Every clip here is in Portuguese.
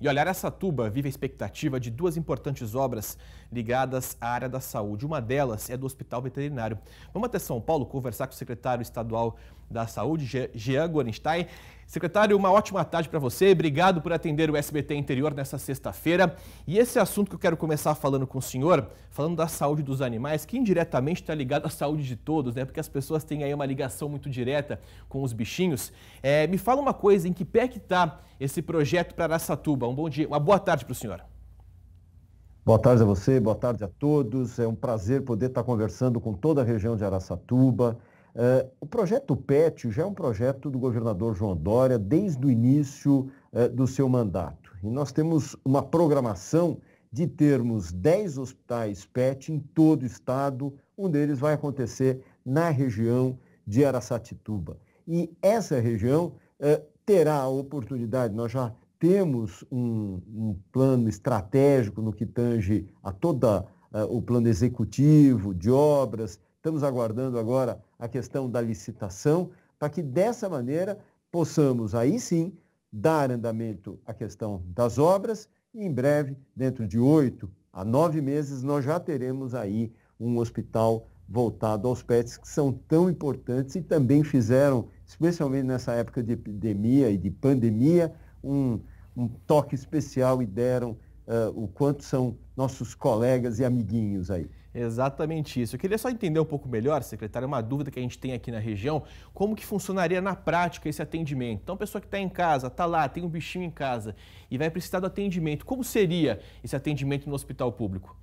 E olhar essa tuba vive a expectativa de duas importantes obras ligadas à área da saúde. Uma delas é do Hospital Veterinário. Vamos até São Paulo conversar com o secretário estadual da Saúde, Jean Gorenstein. Secretário, uma ótima tarde para você. Obrigado por atender o SBT Interior nesta sexta-feira. E esse assunto que eu quero começar falando com o senhor, falando da saúde dos animais, que indiretamente está ligado à saúde de todos, né? Porque as pessoas têm aí uma ligação muito direta com os bichinhos. É, me fala uma coisa, em que pé que está esse projeto para Aracatuba? Um bom dia, uma boa tarde para o senhor. Boa tarde a você, boa tarde a todos. É um prazer poder estar conversando com toda a região de Aracatuba. Uh, o projeto PET já é um projeto do governador João Dória desde o início uh, do seu mandato. E nós temos uma programação de termos 10 hospitais PET em todo o estado. Um deles vai acontecer na região de Araçatituba. E essa região uh, terá a oportunidade, nós já temos um, um plano estratégico no que tange a todo o plano executivo, de obras, estamos aguardando agora a questão da licitação, para que dessa maneira possamos aí sim dar andamento à questão das obras e em breve, dentro de oito a nove meses, nós já teremos aí um hospital voltado aos PETs que são tão importantes e também fizeram, especialmente nessa época de epidemia e de pandemia, um, um toque especial e deram uh, o quanto são nossos colegas e amiguinhos aí. Exatamente isso. Eu queria só entender um pouco melhor, secretário, uma dúvida que a gente tem aqui na região, como que funcionaria na prática esse atendimento. Então, a pessoa que está em casa, está lá, tem um bichinho em casa e vai precisar do atendimento, como seria esse atendimento no hospital público?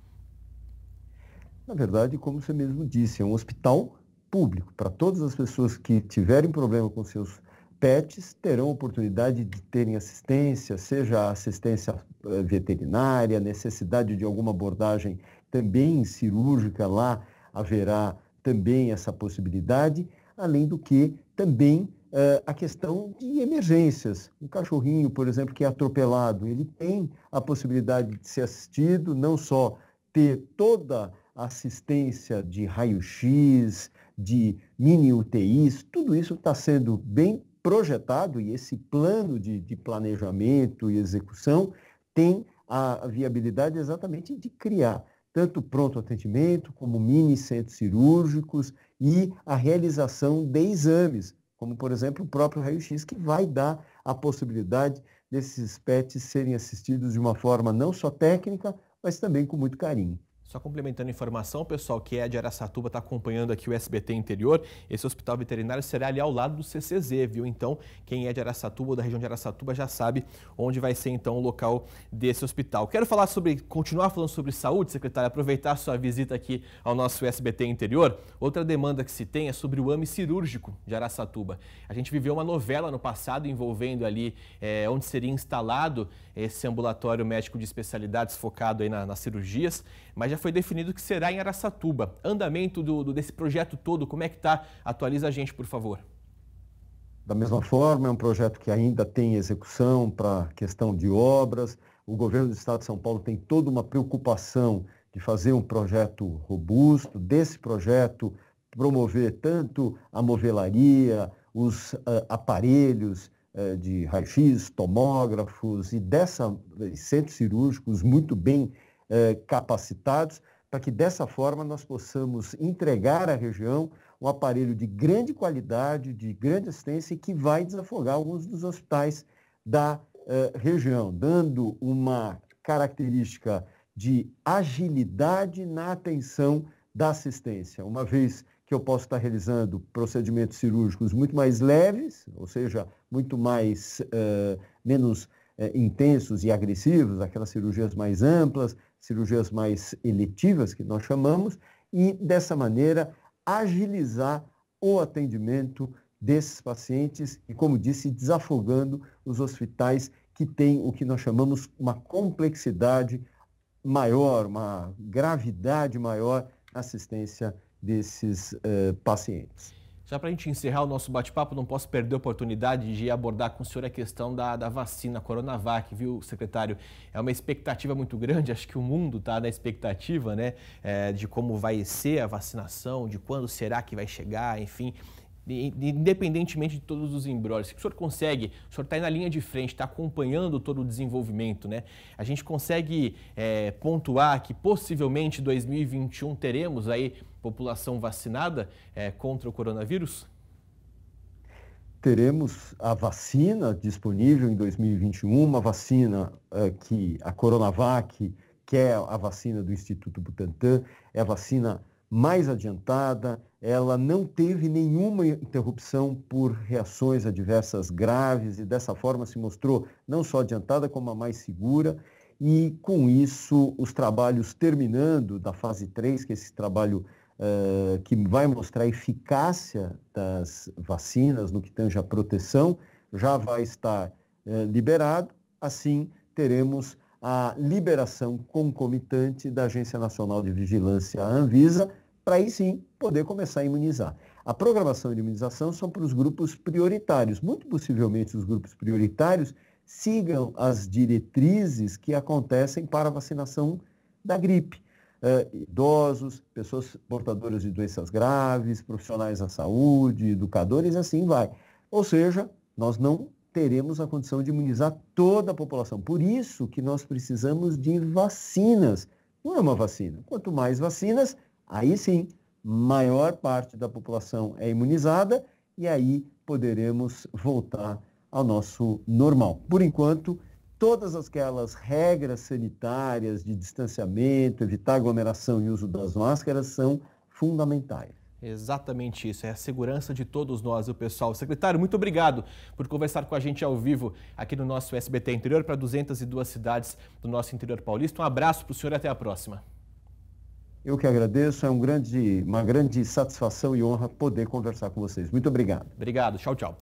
Na verdade, como você mesmo disse, é um hospital público para todas as pessoas que tiverem problema com seus pets terão oportunidade de terem assistência, seja assistência eh, veterinária, necessidade de alguma abordagem também cirúrgica lá, haverá também essa possibilidade, além do que também Uh, a questão de emergências. Um cachorrinho, por exemplo, que é atropelado, ele tem a possibilidade de ser assistido, não só ter toda a assistência de raio-x, de mini UTIs, tudo isso está sendo bem projetado e esse plano de, de planejamento e execução tem a viabilidade exatamente de criar tanto pronto atendimento como mini centros cirúrgicos e a realização de exames, como por exemplo o próprio raio-x que vai dar a possibilidade desses PETs serem assistidos de uma forma não só técnica, mas também com muito carinho. Só complementando a informação, pessoal, que é de Aracatuba está acompanhando aqui o SBT Interior. Esse hospital veterinário será ali ao lado do CCZ, viu? Então, quem é de Aracatuba ou da região de Aracatuba já sabe onde vai ser então o local desse hospital. Quero falar sobre, continuar falando sobre saúde, secretário, aproveitar sua visita aqui ao nosso SBT Interior. Outra demanda que se tem é sobre o AME cirúrgico de Aracatuba. A gente viveu uma novela no passado envolvendo ali é, onde seria instalado esse ambulatório médico de especialidades focado aí na, nas cirurgias, mas já foi definido que será em Araçatuba. Andamento do, do, desse projeto todo, como é que está? Atualiza a gente, por favor. Da mesma forma, é um projeto que ainda tem execução para questão de obras. O governo do Estado de São Paulo tem toda uma preocupação de fazer um projeto robusto, desse projeto promover tanto a movelaria, os uh, aparelhos uh, de raio-x, tomógrafos e dessa, centros cirúrgicos muito bem eh, capacitados, para que dessa forma nós possamos entregar à região um aparelho de grande qualidade, de grande assistência, que vai desafogar alguns dos hospitais da eh, região, dando uma característica de agilidade na atenção da assistência, uma vez que eu posso estar realizando procedimentos cirúrgicos muito mais leves, ou seja, muito mais eh, menos intensos e agressivos, aquelas cirurgias mais amplas, cirurgias mais eletivas, que nós chamamos, e dessa maneira agilizar o atendimento desses pacientes e, como disse, desafogando os hospitais que têm o que nós chamamos uma complexidade maior, uma gravidade maior na assistência desses eh, pacientes. Já para a gente encerrar o nosso bate-papo, não posso perder a oportunidade de abordar com o senhor a questão da, da vacina Coronavac, viu, secretário? É uma expectativa muito grande, acho que o mundo está na expectativa, né, é, de como vai ser a vacinação, de quando será que vai chegar, enfim independentemente de todos os embrólios, o senhor consegue, o senhor está aí na linha de frente, está acompanhando todo o desenvolvimento, né? A gente consegue é, pontuar que possivelmente 2021 teremos aí população vacinada é, contra o coronavírus? Teremos a vacina disponível em 2021, uma vacina é, que a Coronavac, que é a vacina do Instituto Butantan, é a vacina mais adiantada, ela não teve nenhuma interrupção por reações adversas graves e dessa forma se mostrou não só adiantada como a mais segura. E com isso, os trabalhos terminando da fase 3, que é esse trabalho uh, que vai mostrar a eficácia das vacinas no que tange à proteção, já vai estar uh, liberado. Assim, teremos a liberação concomitante da Agência Nacional de Vigilância, a Anvisa, para aí sim poder começar a imunizar. A programação de imunização são para os grupos prioritários. Muito possivelmente os grupos prioritários sigam as diretrizes que acontecem para a vacinação da gripe. É, idosos, pessoas portadoras de doenças graves, profissionais da saúde, educadores, assim vai. Ou seja, nós não teremos a condição de imunizar toda a população. Por isso que nós precisamos de vacinas. Não é uma vacina. Quanto mais vacinas, aí sim, maior parte da população é imunizada e aí poderemos voltar ao nosso normal. Por enquanto, todas aquelas regras sanitárias de distanciamento, evitar aglomeração e uso das máscaras são fundamentais. Exatamente isso, é a segurança de todos nós, o pessoal. Secretário, muito obrigado por conversar com a gente ao vivo aqui no nosso SBT Interior para 202 cidades do nosso interior paulista. Um abraço para o senhor e até a próxima. Eu que agradeço, é um grande, uma grande satisfação e honra poder conversar com vocês. Muito obrigado. Obrigado, tchau, tchau.